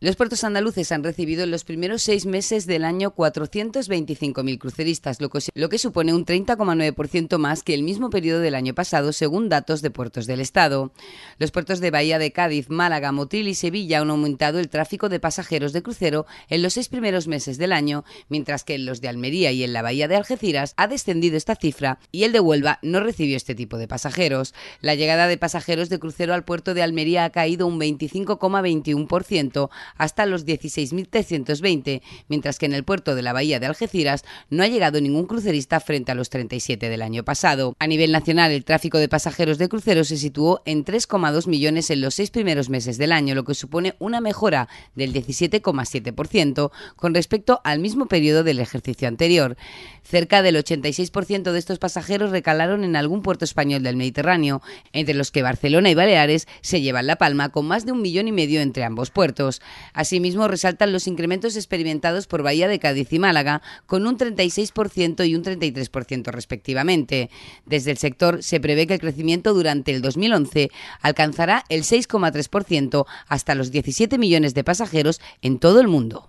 Los puertos andaluces han recibido en los primeros seis meses del año 425.000 cruceristas, lo que supone un 30,9% más que el mismo periodo del año pasado, según datos de puertos del Estado. Los puertos de Bahía de Cádiz, Málaga, Motil y Sevilla han aumentado el tráfico de pasajeros de crucero en los seis primeros meses del año, mientras que en los de Almería y en la Bahía de Algeciras ha descendido esta cifra y el de Huelva no recibió este tipo de pasajeros. La llegada de pasajeros de crucero al puerto de Almería ha caído un 25,21% hasta los 16.320, mientras que en el puerto de la bahía de Algeciras no ha llegado ningún crucerista frente a los 37 del año pasado. A nivel nacional, el tráfico de pasajeros de cruceros se situó en 3,2 millones en los seis primeros meses del año, lo que supone una mejora del 17,7% con respecto al mismo periodo del ejercicio anterior. Cerca del 86% de estos pasajeros recalaron en algún puerto español del Mediterráneo, entre los que Barcelona y Baleares se llevan la palma con más de un millón y medio entre ambos puertos. Asimismo, resaltan los incrementos experimentados por Bahía de Cádiz y Málaga, con un 36% y un 33% respectivamente. Desde el sector se prevé que el crecimiento durante el 2011 alcanzará el 6,3% hasta los 17 millones de pasajeros en todo el mundo.